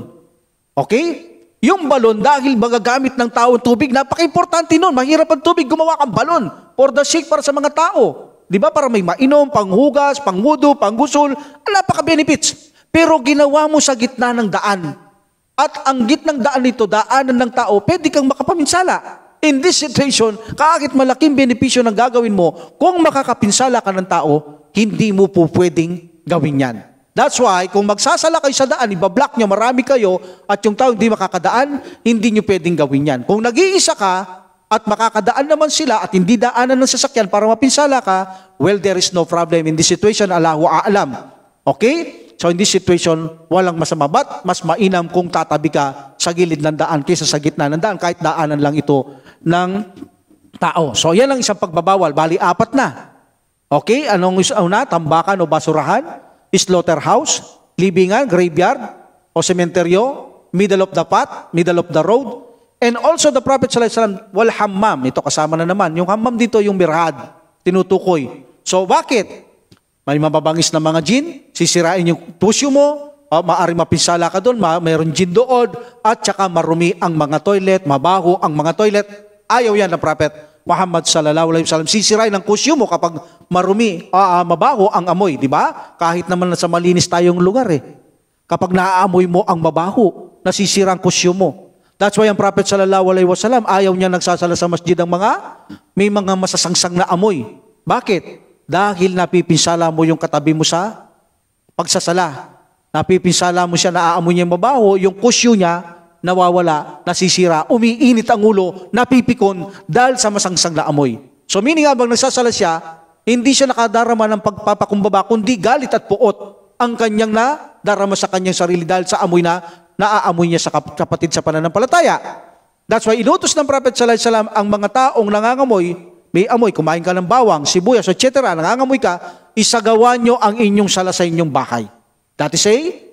Okay? Yung balon, dahil magagamit ng tao tubig, napaka-importante nun. Mahirap ang tubig, gumawa kang balon for the sake para sa mga tao. Di ba? Para may mainom, panghugas, pangwudo, panggusul, napaka-benefits. Pero ginawa mo sa gitna ng daan. At ang gitnang daan nito, daanan ng tao, pwede kang makapaminsala. In this situation, kahit malaking benepisyo ng gagawin mo, kung makakapinsala ka ng tao, hindi mo po pwedeng gawin yan. That's why, kung magsasala kayo sa daan, ibablock niya, marami kayo, at yung tao hindi makakadaan, hindi niyo pwedeng gawin yan. Kung nag-iisa ka, at makakadaan naman sila at hindi daanan ng sasakyan para mapinsala ka, well, there is no problem. In this situation, Allahu alam. Okay? So in this situation, walang masama. But mas mainam kung tatabi ka sa gilid ng daan kaysa sa gitna ng daan, kahit daanan lang ito ng tao. So yan ang isang pagbabawal. Bali, apat na. Okay? Anong isa una? Tambakan o basurahan? slaughterhouse, libingan, graveyard, o sementeryo, middle of the path, middle of the road, and also the Prophet Sallallahu Alaihi Wasallam, wal hammam, ito kasama na naman, yung hammam dito yung birhad, tinutukoy. So bakit? May mababangis na mga jin, sisirain yung pusyo mo, o maari mapinsala ka doon, ma- mayroon jin doon, at saka marumi ang mga toilet, mabaho ang mga toilet. Ayaw yan ng Prophet Muhammad sallallahu alaihi wasallam. Sisirain ang kusyo mo kapag marumi, uh, mabaho ang amoy, di ba? Kahit naman nasa malinis tayong lugar eh. Kapag naaamoy mo ang mabaho, nasisira ang kusyo mo. That's why ang Prophet sallallahu alaihi wasallam ayaw niya nagsasala sa masjid ang mga may mga masasangsang na amoy. Bakit? Dahil napipinsala mo yung katabi mo sa pagsasala. Napipinsala mo siya, naaamoy niya mabaho, yung kusyo niya, nawawala, nasisira, umiinit ang ulo, napipikon dahil sa masangsang na amoy. So meaning habang nagsasala siya, hindi siya nakadarama ng pagpapakumbaba, kundi galit at puot ang kanyang na darama sa kanyang sarili dahil sa amoy na naaamoy niya sa kapatid sa pananampalataya. That's why inutos ng Prophet Sallallahu Alaihi Wasallam ang mga taong nangangamoy, may amoy, kumain ka ng bawang, sibuyas, etc., nangangamoy ka, isagawa nyo ang inyong sala sa inyong bahay. That is a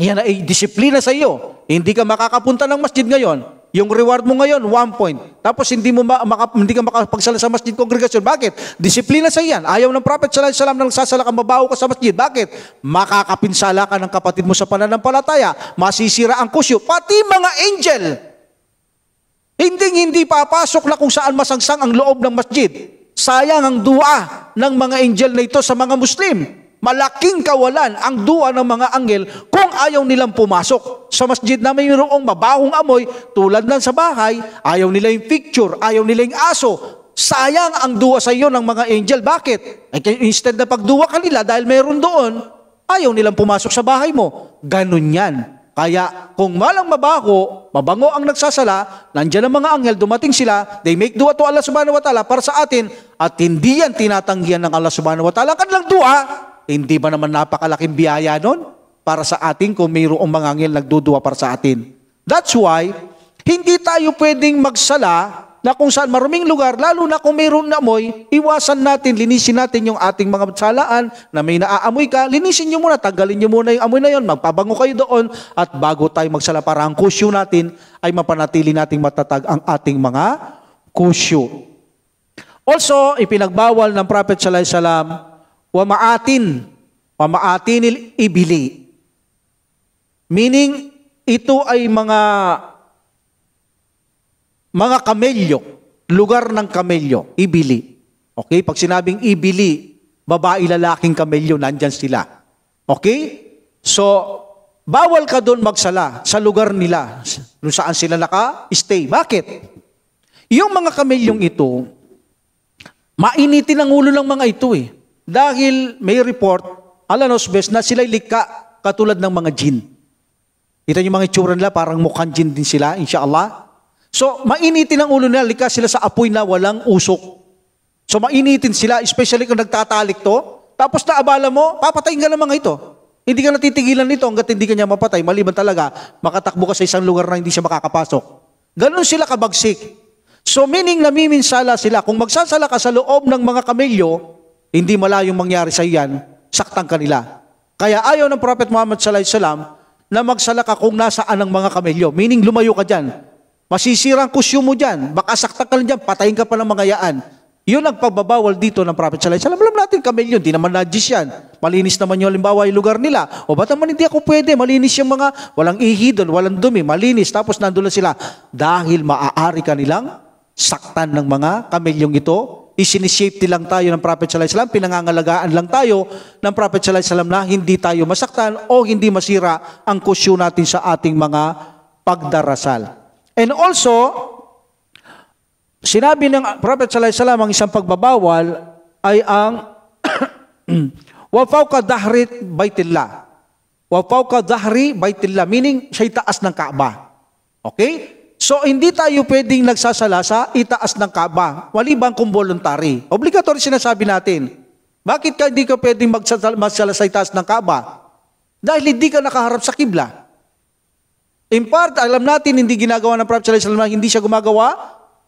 yan ay disiplina sa iyo. Hindi ka makakapunta ng masjid ngayon. Yung reward mo ngayon, one point. Tapos hindi mo ma- maka- hindi ka makapagsala sa masjid congregation. Bakit? Disiplina sa iyan. Ayaw ng Prophet sallallahu alaihi wasallam nang sasala ka, mabaho ka sa masjid. Bakit? Makakapinsala ka ng kapatid mo sa pananampalataya. Masisira ang kusyo. Pati mga angel. Hindi hindi papasok na kung saan masangsang ang loob ng masjid. Sayang ang dua ng mga angel na ito sa mga Muslim malaking kawalan ang dua ng mga anghel kung ayaw nilang pumasok. Sa masjid na mayroong mabahong amoy tulad ng sa bahay, ayaw nila yung picture, ayaw nila yung aso. Sayang ang dua sa iyo ng mga angel. Bakit? Eh, instead na pagduwa ka nila dahil mayroon doon, ayaw nilang pumasok sa bahay mo. Ganun yan. Kaya kung malang mabaho, mabango ang nagsasala, nandiyan ang mga anghel, dumating sila, they make dua to Allah subhanahu wa ta'ala para sa atin, at hindi yan tinatanggihan ng Allah subhanahu wa ta'ala. Kanilang dua, hindi ba naman napakalaking biyaya nun para sa atin kung mayroong mangangil nagdudua para sa atin? That's why, hindi tayo pwedeng magsala na kung saan maruming lugar, lalo na kung mayroon na amoy, iwasan natin, linisin natin yung ating mga salaan na may naaamoy ka, linisin nyo muna, tanggalin nyo muna yung amoy na yon, magpabango kayo doon, at bago tayo magsala para ang kusyo natin, ay mapanatili nating matatag ang ating mga kusyo. Also, ipinagbawal ng Prophet Sallallahu Alaihi Wasallam wa ma'atin, wa ma'atinil ibili. Meaning, ito ay mga mga kamelyo, lugar ng kamelyo, ibili. Okay, pag sinabing ibili, babae, lalaking kamelyo, nandiyan sila. Okay? So, bawal ka doon magsala sa lugar nila, kung saan sila naka-stay. Bakit? Yung mga kamelyong ito, mainitin ang ulo ng mga ito eh. Dahil may report, bes na sila'y lika katulad ng mga jin. Kita niyo mga itsura nila, parang mukhang jin din sila, insyaAllah. So, mainitin ang ulo nila, lika sila sa apoy na walang usok. So, mainitin sila, especially kung nagtatalik to. Tapos abala mo, papatayin ka ng mga ito. Hindi ka natitigilan nito hanggat hindi ka niya mapatay. Maliban talaga, makatakbo ka sa isang lugar na hindi siya makakapasok. Ganon sila kabagsik. So meaning namiminsala sila. Kung magsasala ka sa loob ng mga kamelyo, hindi malayong mangyari sa iyan, saktan kanila. Kaya ayaw ng Prophet Muhammad sallallahu alaihi wasallam na magsalak ka kung nasaan ang mga kamelyo. Meaning lumayo ka diyan. Masisira ang kusyo mo diyan. Baka saktan ka diyan, patayin ka pa ng mga yaan. Yun ang pagbabawal dito ng Prophet sallallahu alaihi wasallam. Alam natin kamelyo, hindi naman najis yan. Malinis naman yung halimbawa yung lugar nila. O ba't naman hindi ako pwede? Malinis yung mga walang ihi walang dumi, malinis. Tapos nandun sila dahil maaari kanilang saktan ng mga kamelyong ito isinishape lang tayo ng Prophet Sallallahu Alaihi Wasallam, pinangangalagaan lang tayo ng Prophet Sallallahu Alaihi Wasallam na hindi tayo masaktan o hindi masira ang kusyo natin sa ating mga pagdarasal. And also, sinabi ng Prophet Sallallahu Alaihi Wasallam ang isang pagbabawal ay ang wafauka dahrit baitillah. Wafauka dahri baitillah, meaning siya'y taas ng Kaaba. Okay? So hindi tayo pwedeng nagsasala sa itaas ng kaba, walibang kung voluntary. Obligatory sinasabi natin. Bakit ka hindi ka pwedeng magsasala, magsala sa itaas ng kaba? Dahil hindi ka nakaharap sa kibla. In part, alam natin hindi ginagawa ng Prophet Sallallahu Alaihi Wasallam, hindi siya gumagawa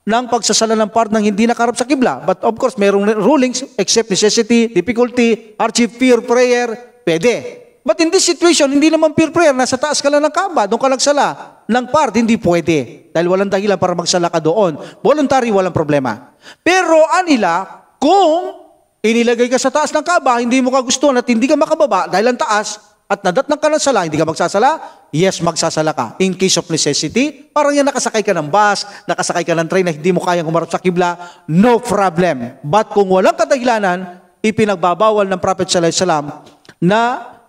ng pagsasala ng part ng hindi nakaharap sa kibla. But of course, mayroong rulings except necessity, difficulty, hardship, fear, prayer, pwede. But in this situation, hindi naman peer prayer. Nasa taas ka lang ng kaba, doon ka nagsala. Ng part, hindi pwede. Dahil walang dahilan para magsala ka doon. Voluntary, walang problema. Pero anila, kung inilagay ka sa taas ng kaba, hindi mo kagustuhan at hindi ka makababa dahil ang taas, at nadatnan ka ng sala, hindi ka magsasala? Yes, magsasala ka. In case of necessity, parang yan nakasakay ka ng bus, nakasakay ka ng train na hindi mo kayang umarap sa kibla, no problem. But kung walang kadahilanan, ipinagbabawal ng Prophet Sallallahu Alaihi Wasallam na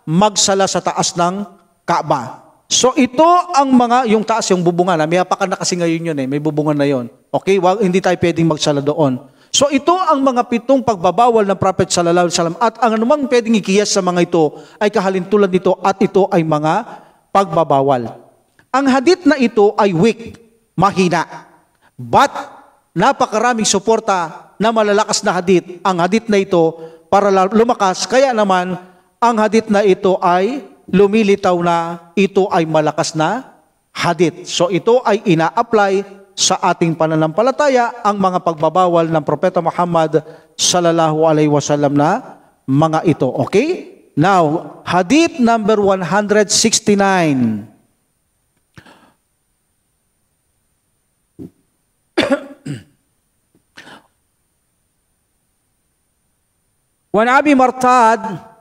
magsala sa taas ng Kaaba. So ito ang mga, yung taas, yung bubungan. May hapakan na kasi ngayon yun eh, may bubungan na yun. Okay, well, hindi tayo pwedeng magsala doon. So ito ang mga pitong pagbabawal ng Prophet Sallallahu Alaihi Wasallam at ang anumang pwedeng ikiyas sa mga ito ay kahalintulad nito at ito ay mga pagbabawal. Ang hadith na ito ay weak, mahina. But napakaraming suporta na malalakas na hadith ang hadith na ito para lumakas. Kaya naman ang hadith na ito ay lumilitaw na ito ay malakas na hadith. So ito ay ina-apply sa ating pananampalataya ang mga pagbabawal ng Propeta Muhammad sallallahu alaihi wasallam na mga ito. Okay? Now, hadith number 169. وعن Abi مرتاد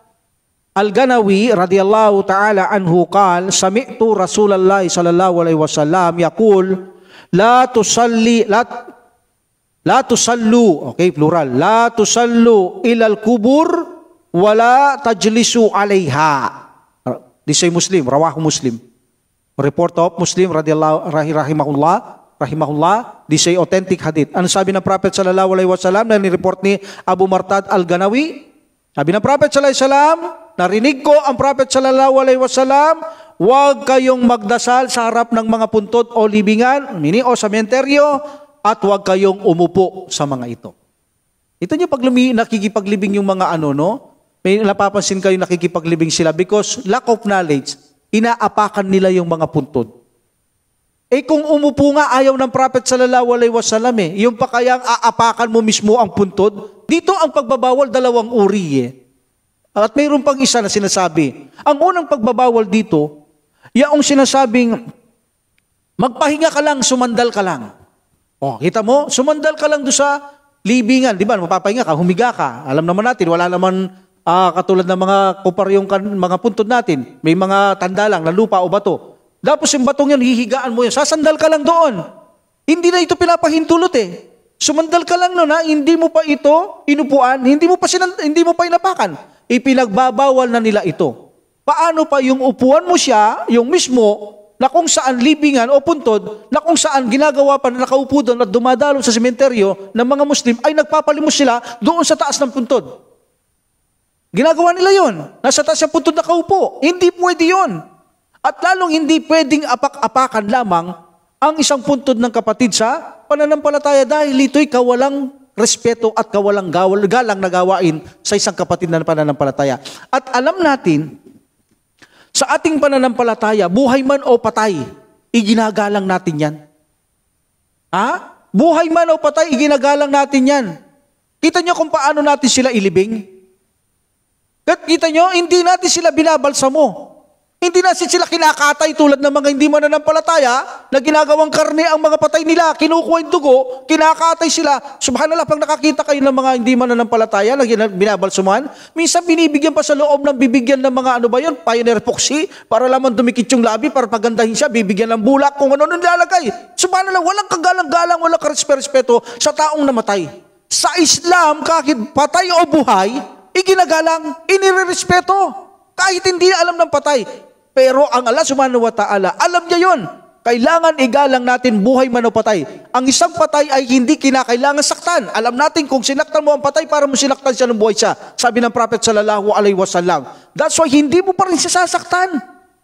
Al-Ganawi radhiyallahu ta'ala anhu qal sami'tu Rasulullah sallallahu alaihi wasallam yaqul la tusalli la la tusallu okay plural la tusallu ilal kubur wala tajlisu alaiha This is Muslim rawahu Muslim report of Muslim radhiyallahu rahimahullah rahimahullah this is authentic hadith Ano sabi ng Prophet sallallahu alaihi wasallam na ni-report ni Abu Martad Al-Ganawi Sabi ng Prophet sallallahu alaihi wasallam narinig ko ang Prophet sallallahu alaihi wasallam, huwag kayong magdasal sa harap ng mga puntod o libingan, mini o sementeryo, at huwag kayong umupo sa mga ito. Ito niyo pag lumi, nakikipaglibing yung mga ano, no? May napapansin kayo nakikipaglibing sila because lack of knowledge, inaapakan nila yung mga puntod. Eh kung umupo nga ayaw ng Prophet sallallahu alaihi wasallam eh, yung pa kayang aapakan mo mismo ang puntod, dito ang pagbabawal dalawang uri eh. At mayroon pang isa na sinasabi. Ang unang pagbabawal dito, yaong sinasabing, magpahinga ka lang, sumandal ka lang. O, kita mo, sumandal ka lang doon sa libingan. Di ba, mapapahinga ka, humiga ka. Alam naman natin, wala naman uh, katulad ng mga kuparyong kan, mga puntod natin. May mga tanda lang na lupa o bato. Tapos yung batong yan, hihigaan mo yan. Sasandal ka lang doon. Hindi na ito pinapahintulot eh. Sumandal ka lang noon ha, hindi mo pa ito inupuan, hindi mo pa sinan, hindi mo pa inapakan. Ipinagbabawal na nila ito. Paano pa yung upuan mo siya, yung mismo, na kung saan libingan o puntod, na kung saan ginagawa pa na nakaupo doon at dumadalo sa sementeryo ng mga Muslim, ay nagpapalimos sila doon sa taas ng puntod. Ginagawa nila yon. Nasa taas ng puntod nakaupo. Hindi pwede yon. At lalong hindi pwedeng apak-apakan lamang ang isang puntod ng kapatid sa pananampalataya dahil ito'y kawalang respeto at kawalang galang na gawain sa isang kapatid na pananampalataya. At alam natin, sa ating pananampalataya, buhay man o patay, iginagalang natin yan. Ha? Buhay man o patay, iginagalang natin yan. Kita nyo kung paano natin sila ilibing? Kita nyo, hindi natin sila binabalsa mo. Hindi na sila kinakatay tulad ng mga hindi mananampalataya na ginagawang karne ang mga patay nila, kinukuha yung dugo, kinakatay sila. Subhanallah, pag nakakita kayo ng mga hindi mananampalataya na binabalsuman, minsan binibigyan pa sa loob ng bibigyan ng mga ano ba yun, pioneer poxy, para lamang dumikit yung labi, para pagandahin siya, bibigyan ng bulak, kung ano nung lalagay. Subhanallah, walang kagalang-galang, walang karespeto sa taong namatay. Sa Islam, kahit patay o buhay, iginagalang, inirerespeto. Kahit hindi alam ng patay, pero ang Allah subhanahu wa ta'ala, alam niya yon. Kailangan igalang natin buhay man o patay. Ang isang patay ay hindi kinakailangan saktan. Alam natin kung sinaktan mo ang patay para mo sinaktan siya ng buhay siya. Sabi ng Prophet sallallahu alaihi wasallam. That's why hindi mo pa rin siya sasaktan.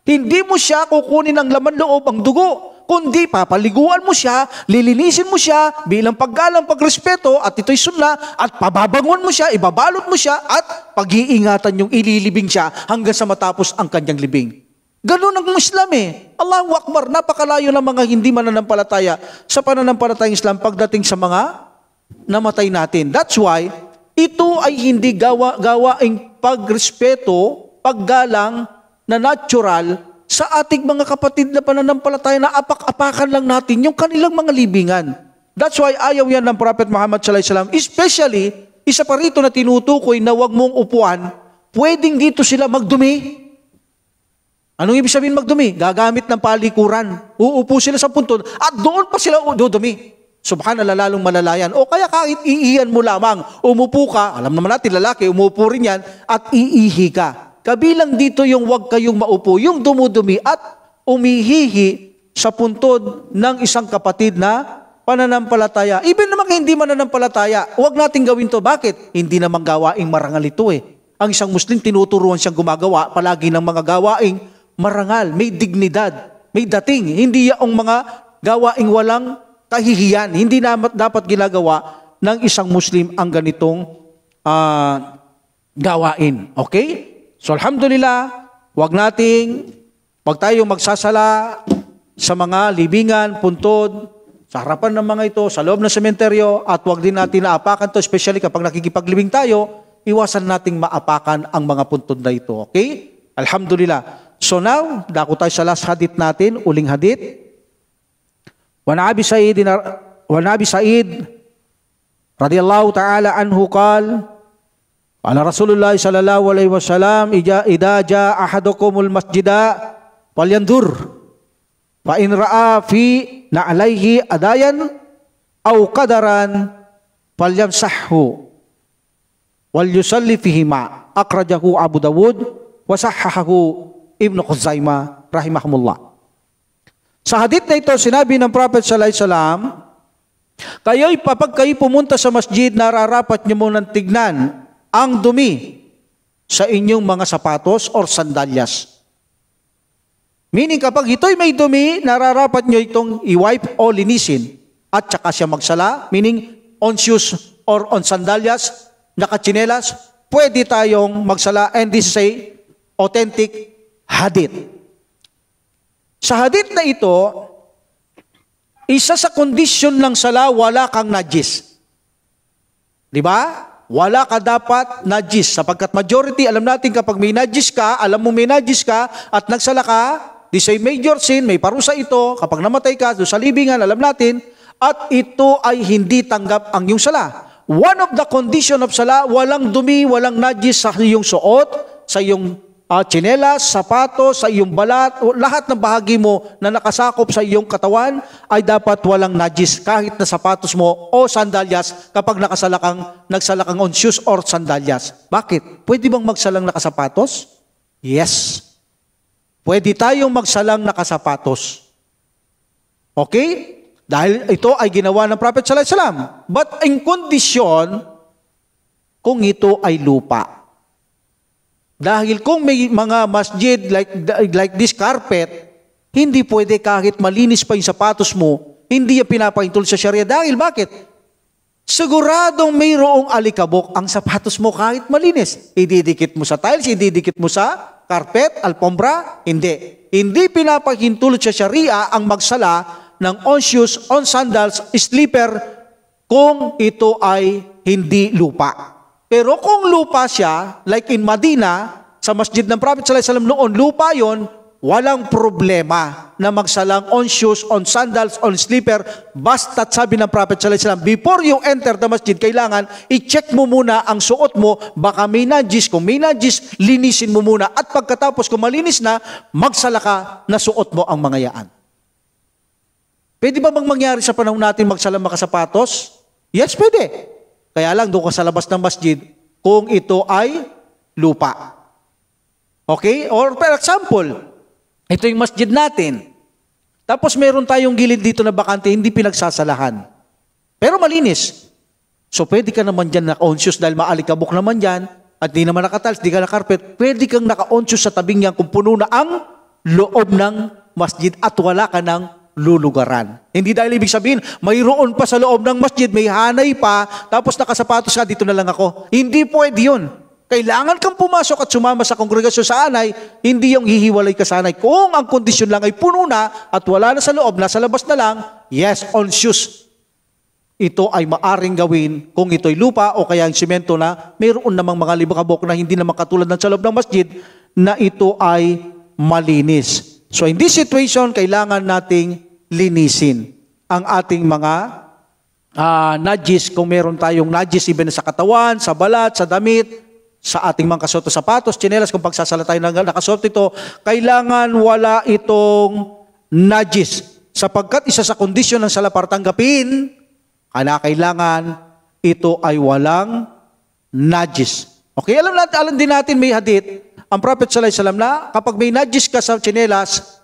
Hindi mo siya kukunin ang laman loob, ang dugo. Kundi papaliguan mo siya, lilinisin mo siya bilang paggalang, pagrespeto at ito'y sunla at pababangon mo siya, ibabalot mo siya at pag-iingatan yung ililibing siya hanggang sa matapos ang kanyang libing. Ganun ang Islam eh. Allahu Akbar, napakalayo ng mga hindi mananampalataya sa pananampalatayang Islam pagdating sa mga namatay natin. That's why, ito ay hindi gawa, gawaing pagrespeto, paggalang na natural sa ating mga kapatid na pananampalataya na apak-apakan lang natin yung kanilang mga libingan. That's why ayaw yan ng Prophet Muhammad Sallallahu Alaihi Wasallam. Especially, isa pa rito na tinutukoy na huwag mong upuan, pwedeng dito sila magdumi Anong ibig sabihin magdumi? Gagamit ng palikuran. Uupo sila sa puntod at doon pa sila dudumi. Subhanallah, lalong malalayan. O kaya kahit iiyan mo lamang, umupo ka, alam naman natin lalaki, umupo rin yan, at iihi ka. Kabilang dito yung wag kayong maupo, yung dumudumi at umihihi sa puntod ng isang kapatid na pananampalataya. Even namang hindi mananampalataya, huwag natin gawin to. Bakit? Hindi naman gawaing marangal ito eh. Ang isang Muslim tinuturuan siyang gumagawa palagi ng mga gawaing marangal, may dignidad, may dating. Hindi yaong mga gawaing walang kahihiyan. Hindi na dapat ginagawa ng isang Muslim ang ganitong uh, gawain. Okay? So alhamdulillah, wag nating pag tayo magsasala sa mga libingan, puntod, sa harapan ng mga ito, sa loob ng sementeryo, at wag din natin naapakan to, especially kapag nakikipaglibing tayo, iwasan nating maapakan ang mga puntod na ito. Okay? Alhamdulillah. So now, dako tayo sa last hadith natin, uling hadith. Wanabi Sa'id, Wanabi Sa'id, radiyallahu ta'ala anhu kal, Ala Rasulullah sallallahu alaihi wasallam ida jaa ahadukumul masjida falyandur fa in ra'a fi na alayhi adayan aw qadaran falyamsahhu wal yusalli fihi ma akhrajahu Abu Dawud wa sahahahu Ibn Khuzaima rahimahumullah. Sa hadith na ito, sinabi ng Prophet sallallahu alaihi wasallam, kayo'y papag kayo pumunta sa masjid, nararapat niyo munang tignan ang dumi sa inyong mga sapatos or sandalyas. Meaning kapag ito'y may dumi, nararapat niyo itong i-wipe o linisin at saka siya magsala, meaning on shoes or on sandalyas, nakachinelas, pwede tayong magsala and this is a authentic hadith. Sa hadith na ito, isa sa kondisyon ng sala, wala kang najis. Di ba? Wala ka dapat najis. Sapagkat majority, alam natin kapag may najis ka, alam mo may najis ka, at nagsala ka, di say major sin, may parusa ito. Kapag namatay ka, sa libingan, alam natin, at ito ay hindi tanggap ang iyong sala. One of the condition of sala, walang dumi, walang najis sa iyong suot, sa iyong uh, ah, tsinelas, sapatos, sa iyong balat, lahat ng bahagi mo na nakasakop sa iyong katawan ay dapat walang najis kahit na sapatos mo o sandalyas kapag nakasalakang, nagsalakang on shoes or sandalyas. Bakit? Pwede bang magsalang nakasapatos? Yes. Pwede tayong magsalang nakasapatos. Okay? Dahil ito ay ginawa ng Prophet Sallallahu Alaihi Wasallam. But in condition, kung ito ay lupa. Dahil kung may mga masjid like, like this carpet, hindi pwede kahit malinis pa yung sapatos mo, hindi yan pinapaintol sa sharia. Dahil bakit? Siguradong mayroong alikabok ang sapatos mo kahit malinis. Ididikit mo sa tiles, ididikit mo sa carpet, alpombra, hindi. Hindi pinapahintulot sa sharia ang magsala ng on shoes, on sandals, slipper kung ito ay hindi lupa. Pero kung lupa siya, like in Madina, sa masjid ng Prophet sallallahu Alaihi Wasallam noon, lupa yon, walang problema na magsalang on shoes, on sandals, on slipper, basta sabi ng Prophet sallallahu Alaihi Wasallam, before you enter the masjid, kailangan i-check mo muna ang suot mo, baka may najis, kung may najis, linisin mo muna, at pagkatapos kung malinis na, magsala ka na suot mo ang mga yaan. Pwede ba bang mangyari sa panahon natin magsalang makasapatos? Yes, pwede. Kaya lang, doon ka sa labas ng masjid kung ito ay lupa. Okay? Or for example, ito yung masjid natin. Tapos meron tayong gilid dito na bakante, hindi pinagsasalahan. Pero malinis. So pwede ka naman dyan na-conscious dahil maalikabok naman dyan at di naman nakatals, di ka na-carpet. Pwede kang naka-conscious sa tabing yan kung puno na ang loob ng masjid at wala ka ng lulugaran. Hindi dahil ibig sabihin, mayroon pa sa loob ng masjid, may hanay pa, tapos nakasapatos ka, dito na lang ako. Hindi pwede yun. Kailangan kang pumasok at sumama sa kongregasyon sa anay, hindi yung hihiwalay ka sa anay. Kung ang kondisyon lang ay puno na at wala na sa loob, nasa labas na lang, yes, on shoes. Ito ay maaring gawin kung ito'y lupa o kaya ang simento na mayroon namang mga libakabok na hindi naman katulad ng sa loob ng masjid na ito ay malinis. So in this situation, kailangan nating linisin ang ating mga uh, najis, kung meron tayong najis even sa katawan, sa balat, sa damit, sa ating mga kasuoto sapatos, tsinelas, kung pagsasala tayo ng nakasuoto ito, kailangan wala itong najis. Sapagkat isa sa kondisyon ng salapar tanggapin, kaya kailangan ito ay walang najis. Okay, alam natin, alam din natin may hadith, ang Prophet sallallahu alaihi wasallam na kapag may najis ka sa tsinelas,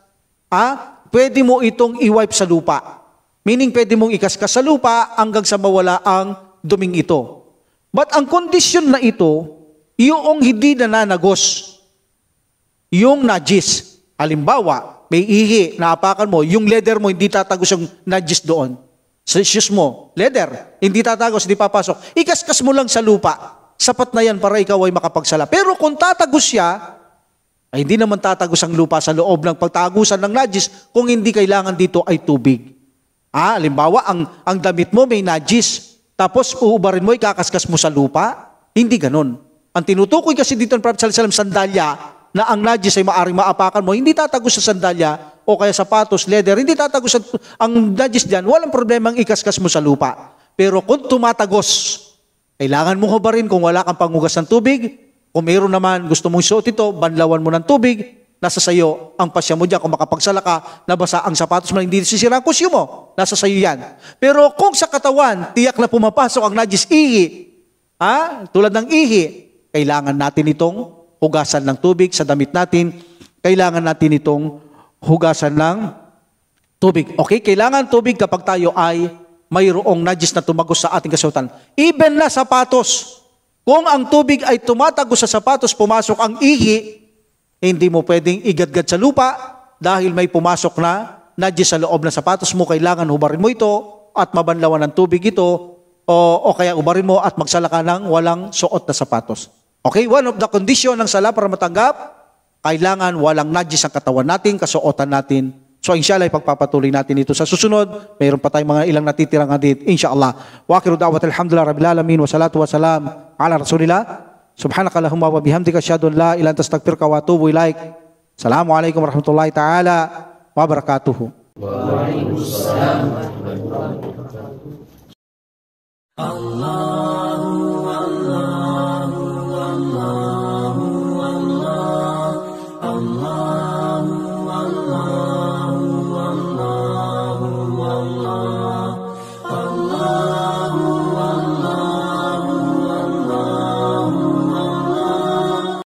ah, pwede mo itong i-wipe sa lupa. Meaning pwede mong ikaskas sa lupa hanggang sa mawala ang duming ito. But ang kondisyon na ito, yung hindi na nanagos, yung najis. Halimbawa, may ihi, naapakan mo, yung leather mo, hindi tatagos yung najis doon. Sa shoes mo, leather, hindi tatagos, hindi papasok. Ikaskas mo lang sa lupa. Sapat na yan para ikaw ay makapagsala. Pero kung tatagos siya, ay hindi naman tatagos ang lupa sa loob ng pagtagusan ng najis kung hindi kailangan dito ay tubig. Ah, halimbawa, ang, ang damit mo may najis, tapos uubarin mo, ikakaskas mo sa lupa, hindi ganun. Ang tinutukoy kasi dito ng Prophet Sallallahu Alaihi sandalya, na ang najis ay maaring maapakan mo, hindi tatagos sa sandalya o kaya sapatos, leather, hindi tatagos sa, ang najis dyan, walang problema ang ikaskas mo sa lupa. Pero kung tumatagos, kailangan mo hubarin kung wala kang panghugas ng tubig, kung mayroon naman gusto mong isuot ito, banlawan mo ng tubig, nasa sayo ang pasya mo dyan. Kung makapagsala ka, nabasa ang sapatos mo, hindi sisira ang kusyo mo, nasa sayo yan. Pero kung sa katawan, tiyak na pumapasok ang najis ihi, ha? tulad ng ihi, kailangan natin itong hugasan ng tubig sa damit natin, kailangan natin itong hugasan ng tubig. Okay, kailangan tubig kapag tayo ay mayroong najis na tumagos sa ating kasuotan. Even na sapatos, kung ang tubig ay tumatago sa sapatos, pumasok ang ihi, hindi mo pwedeng igadgad sa lupa dahil may pumasok na nadya sa loob ng sapatos mo, kailangan hubarin mo ito at mabanlawan ng tubig ito o, o kaya ubarin mo at magsala ka ng walang suot na sapatos. Okay, one of the condition ng sala para matanggap, kailangan walang najis ang katawan natin, kasuotan natin So inshallah, ipagpapatuloy natin ito sa susunod. Mayroon pa tayong mga ilang natitirang hadith, inshallah. Wa akiru da'wat alhamdulillah rabbil alamin wa salatu wa salam ala rasulillah. Subhanaka lahumma wa bihamdika syadu la ilan tastagfirka wa atubu ilaik. Assalamualaikum warahmatullahi ta'ala wabarakatuh. Wa alaikumussalam wa rahmatullahi wa Allah